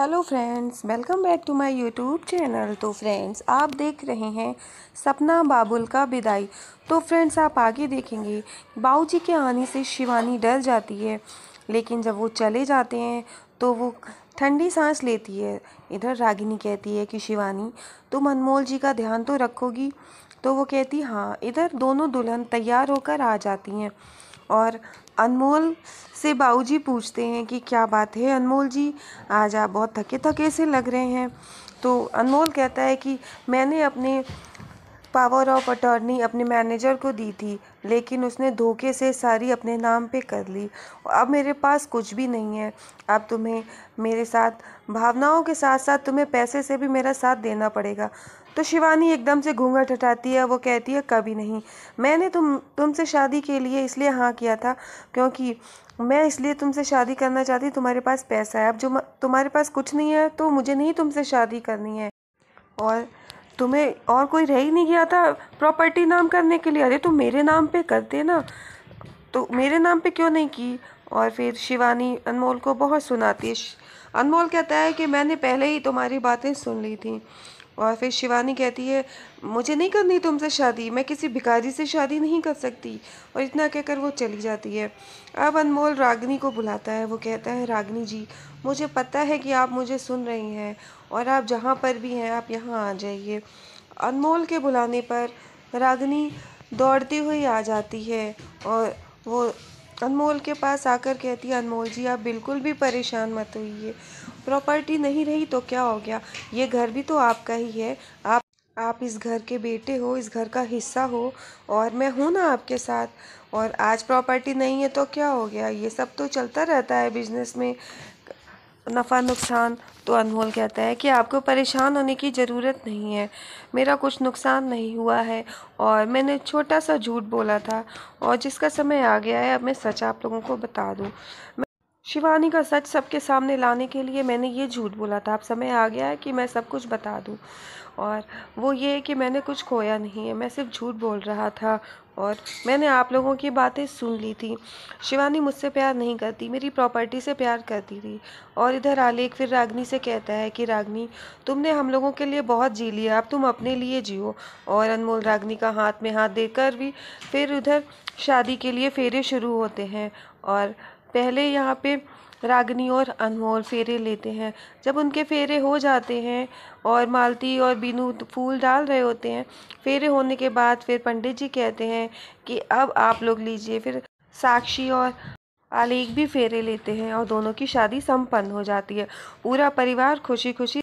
hello friends welcome back to my YouTube channel तो friends आप देख रहे हैं सपना बाबुल का विदाई तो फ्रेंड्स आप आगे देखेंगे जी के आने से शिवानी डर जाती है लेकिन जब वो चले जाते हैं तो वो ठंडी सांस लेती है इधर रागिनी कहती है कि शिवानी तुम तो अनमोल जी का ध्यान तो रखोगी तो वो कहती हाँ इधर दोनों दुल्हन तैयार होकर आ जाती हैं और अनमोल से जी पूछते हैं कि क्या बात है अनमोल जी आज आप बहुत थके थके से लग रहे हैं तो अनमोल कहता है कि मैंने अपने पावर ऑफ अटॉर्नी अपने मैनेजर को दी थी लेकिन उसने धोखे से सारी अपने नाम पे कर ली अब मेरे पास कुछ भी नहीं है अब तुम्हें मेरे साथ भावनाओं के साथ साथ तुम्हें पैसे से भी मेरा साथ देना पड़ेगा तो शिवानी एकदम से घूंघट हटाती है वो कहती है कभी नहीं मैंने तुम तुमसे शादी के लिए इसलिए हाँ किया था क्योंकि मैं इसलिए तुमसे शादी करना चाहती तुम्हारे पास पैसा है अब जो तुम्हारे पास कुछ नहीं है तो मुझे नहीं तुमसे शादी करनी है और तुम्हें और कोई रह ही नहीं गया था प्रॉपर्टी नाम करने के लिए अरे तुम मेरे नाम पे करते ना तो मेरे नाम पे क्यों नहीं की और फिर शिवानी अनमोल को बहुत सुनाती है अनमोल कहता है कि मैंने पहले ही तुम्हारी बातें सुन ली थी और फिर शिवानी कहती है मुझे नहीं करनी तुमसे शादी मैं किसी भिखारी से शादी नहीं कर सकती और इतना कहकर वो चली जाती है अब अनमोल रागनी को बुलाता है वो कहता है रागनी जी मुझे पता है कि आप मुझे सुन रही हैं और आप जहाँ पर भी हैं आप यहाँ आ जाइए अनमोल के बुलाने पर रागनी दौड़ती हुई आ जाती है और वो अनमोल के पास आकर कहती है अनमोल जी आप बिल्कुल भी परेशान मत होइए प्रॉपर्टी नहीं रही तो क्या हो गया ये घर भी तो आपका ही है आप आप इस घर के बेटे हो इस घर का हिस्सा हो और मैं हूँ ना आपके साथ और आज प्रॉपर्टी नहीं है तो क्या हो गया ये सब तो चलता रहता है बिजनेस में नफ़ा नुकसान तो अनमोल कहता है कि आपको परेशान होने की ज़रूरत नहीं है मेरा कुछ नुकसान नहीं हुआ है और मैंने छोटा सा झूठ बोला था और जिसका समय आ गया है अब मैं सच आप लोगों को बता दूँ शिवानी का सच सबके सामने लाने के लिए मैंने ये झूठ बोला था अब समय आ गया है कि मैं सब कुछ बता दूँ और वो ये है कि मैंने कुछ खोया नहीं है मैं सिर्फ झूठ बोल रहा था और मैंने आप लोगों की बातें सुन ली थी शिवानी मुझसे प्यार नहीं करती मेरी प्रॉपर्टी से प्यार करती थी और इधर आलेख फिर रागनी से कहता है कि रागनी तुमने हम लोगों के लिए बहुत जी लिया अब तुम अपने लिए जियो और अनमोल रागनी का हाथ में हाथ देकर भी फिर उधर शादी के लिए फेरे शुरू होते हैं और पहले यहाँ पे रागिनी और अनमोल फेरे लेते हैं जब उनके फेरे हो जाते हैं और मालती और बीनू फूल डाल रहे होते हैं फेरे होने के बाद फिर पंडित जी कहते हैं कि अब आप लोग लीजिए फिर साक्षी और आलेख भी फेरे लेते हैं और दोनों की शादी संपन्न हो जाती है पूरा परिवार खुशी खुशी